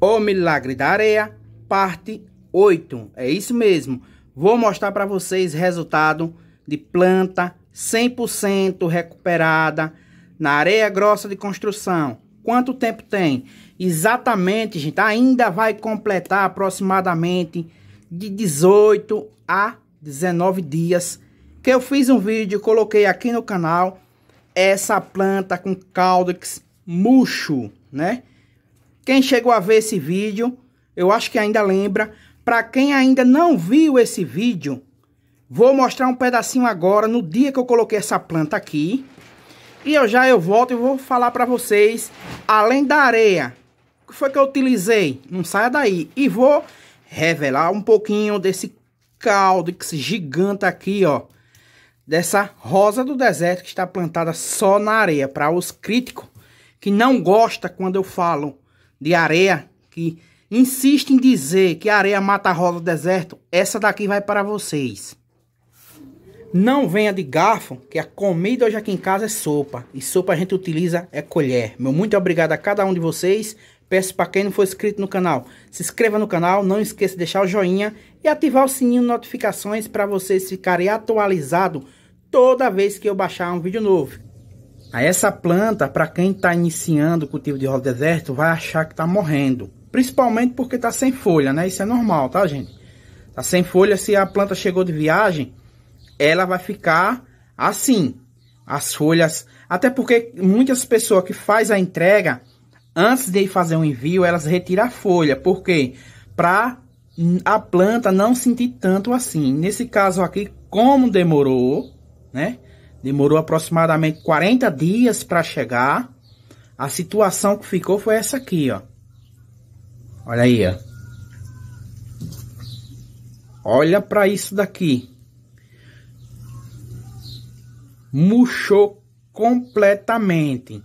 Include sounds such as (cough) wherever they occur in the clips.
O Milagre da Areia, parte 8. É isso mesmo. Vou mostrar para vocês resultado de planta 100% recuperada na areia grossa de construção. Quanto tempo tem? Exatamente, gente, ainda vai completar aproximadamente de 18 a 19 dias que eu fiz um vídeo, e coloquei aqui no canal essa planta com caudex murcho, né? Quem chegou a ver esse vídeo, eu acho que ainda lembra. Para quem ainda não viu esse vídeo, vou mostrar um pedacinho agora no dia que eu coloquei essa planta aqui. E eu já eu volto e vou falar para vocês, além da areia, o que foi que eu utilizei? Não saia daí. E vou revelar um pouquinho desse caldo, desse gigante aqui, ó. Dessa rosa do deserto que está plantada só na areia. Para os críticos que não gostam quando eu falo de areia que insiste em dizer que areia mata rosa do deserto, essa daqui vai para vocês. Não venha de garfo, que a comida hoje aqui em casa é sopa. E sopa a gente utiliza é colher. Meu muito obrigado a cada um de vocês. Peço para quem não for inscrito no canal, se inscreva no canal, não esqueça de deixar o joinha e ativar o sininho de notificações para vocês ficarem atualizados toda vez que eu baixar um vídeo novo. Aí essa planta, para quem está iniciando o cultivo de rosa deserto, vai achar que está morrendo. Principalmente porque está sem folha, né? Isso é normal, tá, gente? Está sem folha, se a planta chegou de viagem, ela vai ficar assim. As folhas, até porque muitas pessoas que faz a entrega, antes de fazer o um envio, elas retiram a folha. Por quê? Para a planta não sentir tanto assim. Nesse caso aqui, como demorou, né? Demorou aproximadamente 40 dias para chegar. A situação que ficou foi essa aqui, ó. Olha aí, ó. Olha para isso daqui. Murchou completamente.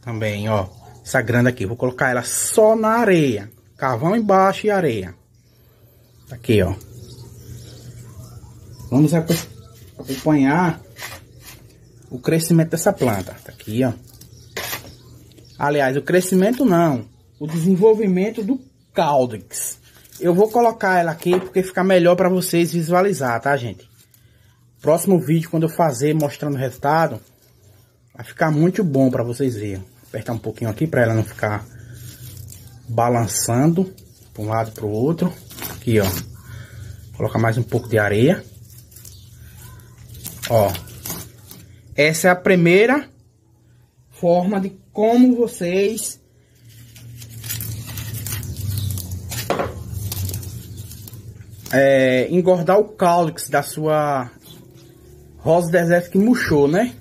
Também, ó. Essa grande aqui. Vou colocar ela só na areia. Carvão embaixo e areia. Aqui, ó. Vamos acompanhar o crescimento dessa planta. Tá aqui, ó. Aliás, o crescimento não. O desenvolvimento do caudex. Eu vou colocar ela aqui porque fica melhor para vocês visualizar, tá, gente? Próximo vídeo, quando eu fazer mostrando o resultado, vai ficar muito bom para vocês verem. Apertar um pouquinho aqui para ela não ficar balançando para um lado para o outro. Aqui, ó. Colocar mais um pouco de areia. Ó, essa é a primeira forma de como vocês é, engordar o cálix da sua rosa deserto que murchou, né?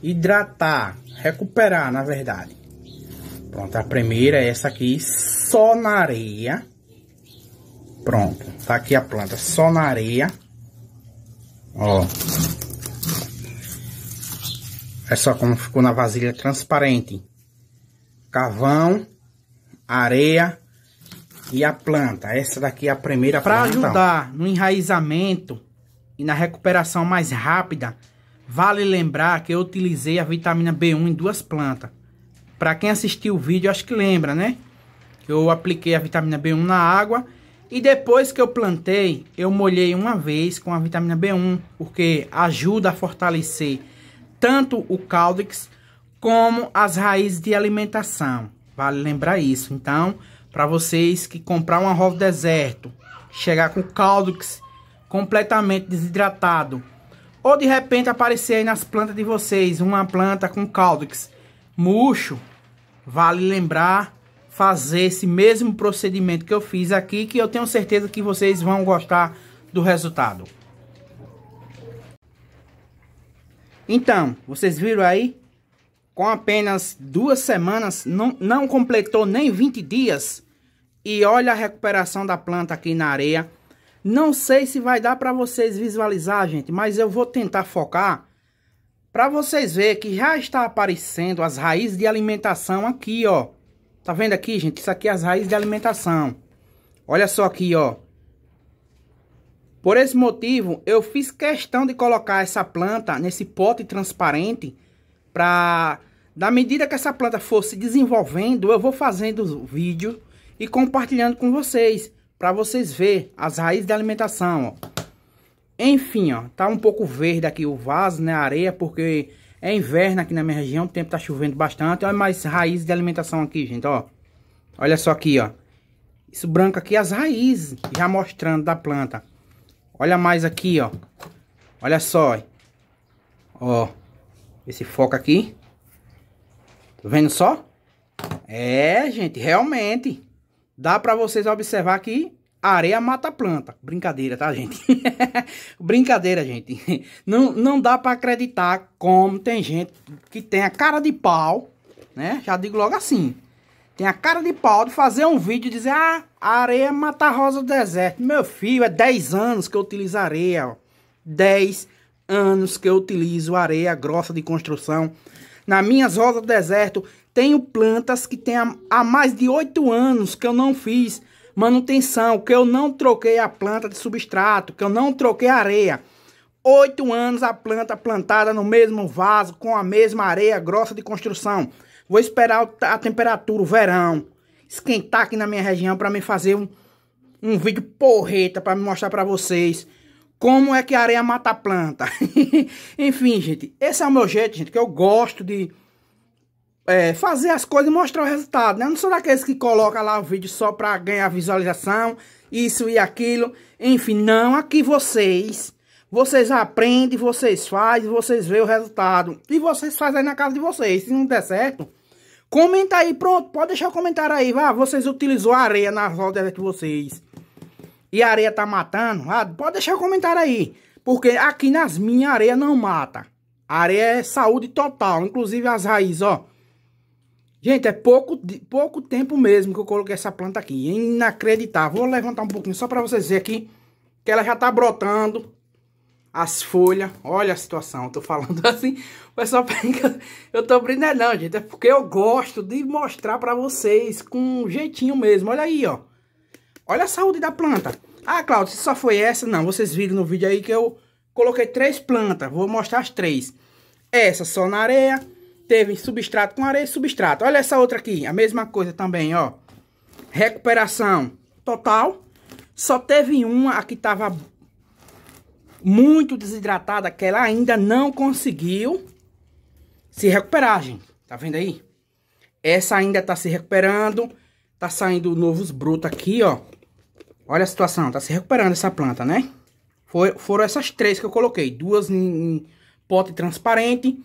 Hidratar, recuperar, na verdade. Pronto, a primeira é essa aqui, só na areia. Pronto, tá aqui a planta, só na areia. Ó. Olha é só como ficou na vasilha transparente. Carvão, areia e a planta. Essa daqui é a primeira Para ajudar no enraizamento e na recuperação mais rápida, vale lembrar que eu utilizei a vitamina B1 em duas plantas. Para quem assistiu o vídeo, acho que lembra, né? Que eu apliquei a vitamina B1 na água e depois que eu plantei, eu molhei uma vez com a vitamina B1, porque ajuda a fortalecer tanto o cálix como as raízes de alimentação. Vale lembrar isso. Então, para vocês que comprar um arroz deserto, chegar com cálix completamente desidratado, ou de repente aparecer aí nas plantas de vocês uma planta com cálix murcho, vale lembrar fazer esse mesmo procedimento que eu fiz aqui, que eu tenho certeza que vocês vão gostar do resultado. Então, vocês viram aí? Com apenas duas semanas, não, não completou nem 20 dias. E olha a recuperação da planta aqui na areia. Não sei se vai dar para vocês visualizar, gente, mas eu vou tentar focar para vocês ver que já está aparecendo as raízes de alimentação aqui, ó. Tá vendo aqui, gente? Isso aqui é as raízes de alimentação. Olha só aqui, ó. Por esse motivo, eu fiz questão de colocar essa planta nesse pote transparente para, na medida que essa planta for se desenvolvendo, eu vou fazendo o vídeo e compartilhando com vocês, para vocês ver as raízes da alimentação, ó. Enfim, ó, tá um pouco verde aqui o vaso, né, a areia, porque é inverno aqui na minha região, o tempo tá chovendo bastante. Olha mais raízes de alimentação aqui, gente, ó. Olha só aqui, ó. Isso branco aqui, é as raízes já mostrando da planta. Olha mais aqui, ó. Olha só, ó. Esse foco aqui. Tá vendo só? É, gente, realmente. Dá pra vocês observar que areia mata planta. Brincadeira, tá, gente? (laughs) Brincadeira, gente. Não, não dá pra acreditar como tem gente que tem a cara de pau, né? Já digo logo assim tem a cara de pau de fazer um vídeo e dizer, ah, areia mata a rosa do deserto. Meu filho, é 10 anos que eu utilizo areia, ó. 10 anos que eu utilizo areia grossa de construção. Nas minhas rosas do deserto, tenho plantas que tem há mais de 8 anos que eu não fiz manutenção, que eu não troquei a planta de substrato, que eu não troquei areia. Oito anos a planta plantada no mesmo vaso, com a mesma areia grossa de construção. Vou esperar a temperatura, o verão, esquentar aqui na minha região para me fazer um, um vídeo porreta para mostrar para vocês como é que a areia mata a planta. (laughs) Enfim, gente, esse é o meu jeito, gente, que eu gosto de é, fazer as coisas e mostrar o resultado, né? Eu não sou daqueles que coloca lá o vídeo só para ganhar visualização, isso e aquilo. Enfim, não, aqui vocês... Vocês aprendem, vocês fazem, vocês veem o resultado. E vocês fazem aí na casa de vocês. Se não der certo, Comenta aí, pronto, pode deixar o comentário aí. Vá, ah, vocês utilizou areia nas rodas de vocês. E a areia tá matando? Ah, pode deixar o comentário aí. Porque aqui nas minhas areia não mata. A areia é saúde total, inclusive as raízes, ó. Gente, é pouco, pouco tempo mesmo que eu coloquei essa planta aqui. Inacreditável. Vou levantar um pouquinho só para vocês verem aqui que ela já tá brotando as folhas. Olha a situação, eu tô falando (laughs) assim. O pessoal pensa eu tô abrindo, é não, gente. É porque eu gosto de mostrar pra vocês com um jeitinho mesmo. Olha aí, ó. Olha a saúde da planta. Ah, Claudio, se só foi essa? Não, vocês viram no vídeo aí que eu coloquei três plantas. Vou mostrar as três. Essa só na areia. Teve substrato com areia e substrato. Olha essa outra aqui. A mesma coisa também, ó. Recuperação total. Só teve uma a que tava muito desidratada, que ela ainda não conseguiu se recuperar, gente. Tá vendo aí? Essa ainda tá se recuperando. Tá saindo novos brotos aqui, ó. Olha a situação, tá se recuperando essa planta, né? Foi, foram essas três que eu coloquei. Duas em, em pote transparente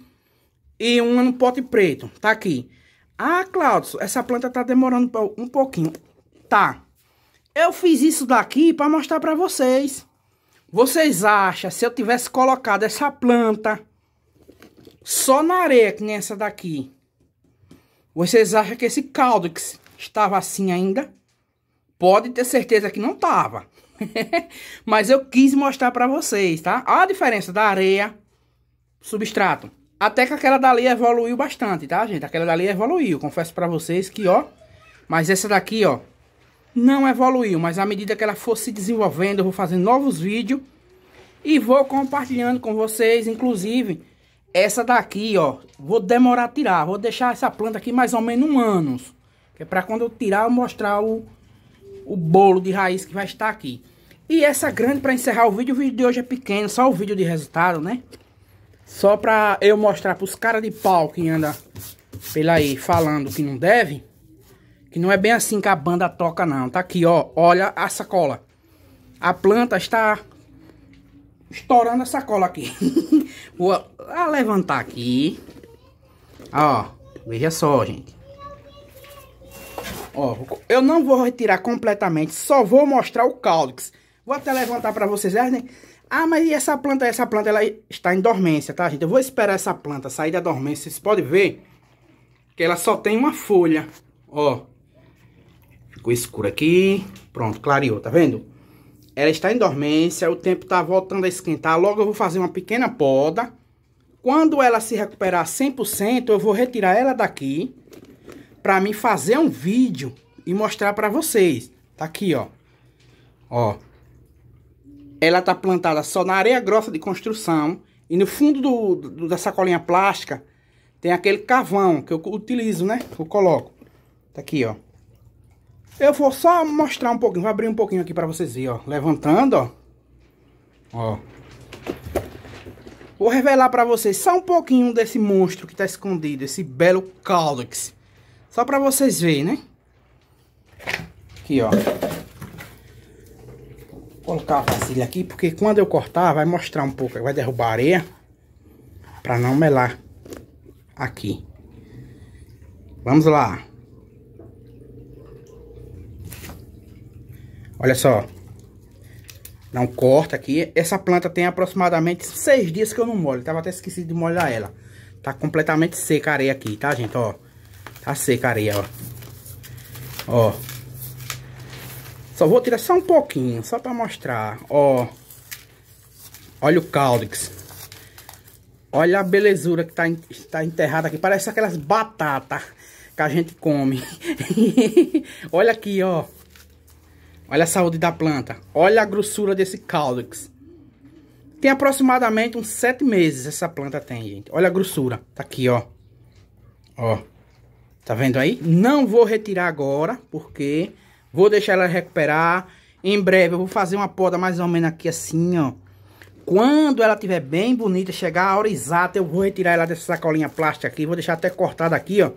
e uma no pote preto. Tá aqui. Ah, Claudio, essa planta tá demorando um pouquinho. Tá. Eu fiz isso daqui para mostrar para vocês. Vocês acham, se eu tivesse colocado essa planta só na areia, que nem essa daqui, vocês acham que esse caldo que estava assim ainda? Pode ter certeza que não estava. (laughs) Mas eu quis mostrar para vocês, tá? Olha a diferença da areia, substrato. Até que aquela dali evoluiu bastante, tá, gente? Aquela dali evoluiu, confesso para vocês que, ó. Mas essa daqui, ó, não evoluiu, mas à medida que ela for se desenvolvendo, eu vou fazendo novos vídeos e vou compartilhando com vocês, inclusive essa daqui, ó, vou demorar a tirar, vou deixar essa planta aqui mais ou menos um ano, que é para quando eu tirar eu mostrar o, o bolo de raiz que vai estar aqui. E essa grande para encerrar o vídeo, o vídeo de hoje é pequeno, só o vídeo de resultado, né? Só para eu mostrar para os caras de pau que anda pela aí falando que não devem. Que não é bem assim que a banda toca, não. Tá aqui, ó. Olha a sacola. A planta está estourando a sacola aqui. (laughs) Vou ah, levantar aqui. Ó, veja só, gente. Ó, eu não vou retirar completamente, só vou mostrar o cálix. Vou até levantar para vocês né Ah, mas e essa planta? Essa planta ela está em dormência, tá, gente? Eu vou esperar essa planta sair da dormência. Vocês podem ver que ela só tem uma folha, ó. Ficou escuro aqui. Pronto, clareou, tá vendo? Ela está em dormência, o tempo está voltando a esquentar. Logo eu vou fazer uma pequena poda. Quando ela se recuperar 100%, eu vou retirar ela daqui para mim fazer um vídeo e mostrar para vocês. Tá aqui, ó. Ó. Ela tá plantada só na areia grossa de construção e no fundo do, do da sacolinha plástica tem aquele cavão que eu utilizo, né? Eu coloco. Tá aqui, ó. Eu vou só mostrar um pouquinho, vou abrir um pouquinho aqui para vocês verem, ó. Levantando, ó. Ó. Vou revelar para vocês só um pouquinho desse monstro que está escondido, esse belo Caldex. Só para vocês verem, né? Aqui, ó. Vou colocar a vasilha aqui, porque quando eu cortar, vai mostrar um pouco. Vai derrubar areia para não melar aqui. Vamos lá. Olha só. Não corta aqui. Essa planta tem aproximadamente seis dias que eu não molho. Tava até esquecido de molhar ela. Tá completamente seca a areia aqui, tá, gente? Ó. Tá seca a areia, ó. Ó. Só vou tirar só um pouquinho, só pra mostrar. Ó. Olha o cáudix. Olha a belezura que tá, tá enterrada aqui. Parece aquelas batatas que a gente come. (laughs) Olha aqui, ó. Olha a saúde da planta. Olha a grossura desse cálix. Tem aproximadamente uns sete meses essa planta tem, gente. Olha a grossura. Tá aqui, ó. Ó. Tá vendo aí? Não vou retirar agora, porque vou deixar ela recuperar. Em breve eu vou fazer uma poda mais ou menos aqui assim, ó. Quando ela estiver bem bonita, chegar a hora exata, eu vou retirar ela dessa sacolinha plástica aqui. Vou deixar até cortada aqui, ó.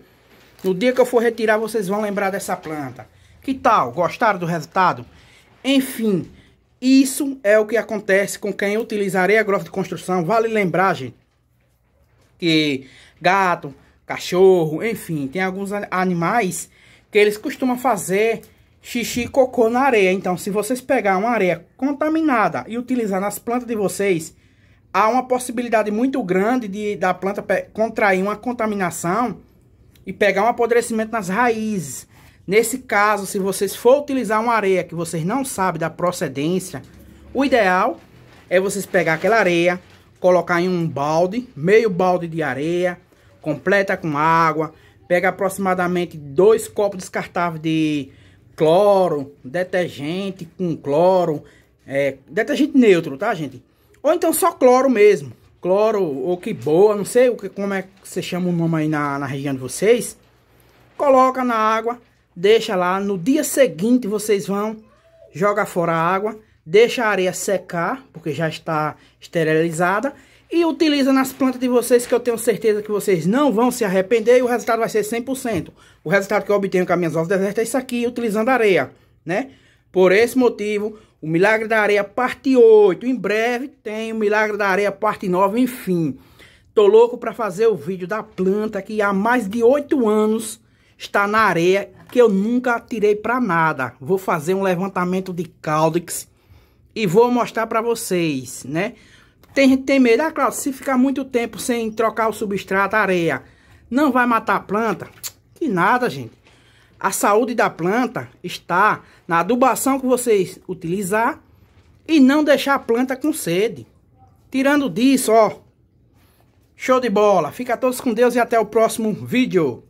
No dia que eu for retirar, vocês vão lembrar dessa planta. Que tal? Gostaram do resultado? Enfim, isso é o que acontece com quem utiliza areia grossa de construção. Vale lembrar, gente, que gato, cachorro, enfim, tem alguns animais que eles costumam fazer xixi e cocô na areia. Então, se vocês pegar uma areia contaminada e utilizar nas plantas de vocês, há uma possibilidade muito grande de da planta contrair uma contaminação e pegar um apodrecimento nas raízes. Nesse caso, se vocês for utilizar uma areia que vocês não sabem da procedência, o ideal é vocês pegar aquela areia, colocar em um balde, meio balde de areia, completa com água, pega aproximadamente dois copos descartáveis de cloro, detergente com cloro, é, detergente neutro, tá gente? Ou então só cloro mesmo, cloro ou que boa, não sei o que, como é que você chama o nome aí na, na região de vocês. Coloca na água, deixa lá. No dia seguinte vocês vão jogar fora a água, deixa a areia secar, porque já está esterilizada. E utiliza nas plantas de vocês que eu tenho certeza que vocês não vão se arrepender e o resultado vai ser 100%. O resultado que eu obtenho com as minhas ovas desertas é isso aqui, utilizando areia, né? Por esse motivo, o Milagre da Areia parte 8. Em breve tem o Milagre da Areia parte 9, enfim. Tô louco para fazer o vídeo da planta que há mais de 8 anos está na areia que eu nunca tirei para nada. Vou fazer um levantamento de cáudix e vou mostrar para vocês, né? Tem gente tem medo, ah, Cláudio, se ficar muito tempo sem trocar o substrato, a areia, não vai matar a planta? Que nada, gente. A saúde da planta está na adubação que vocês utilizar e não deixar a planta com sede. Tirando disso, ó, show de bola. Fica todos com Deus e até o próximo vídeo.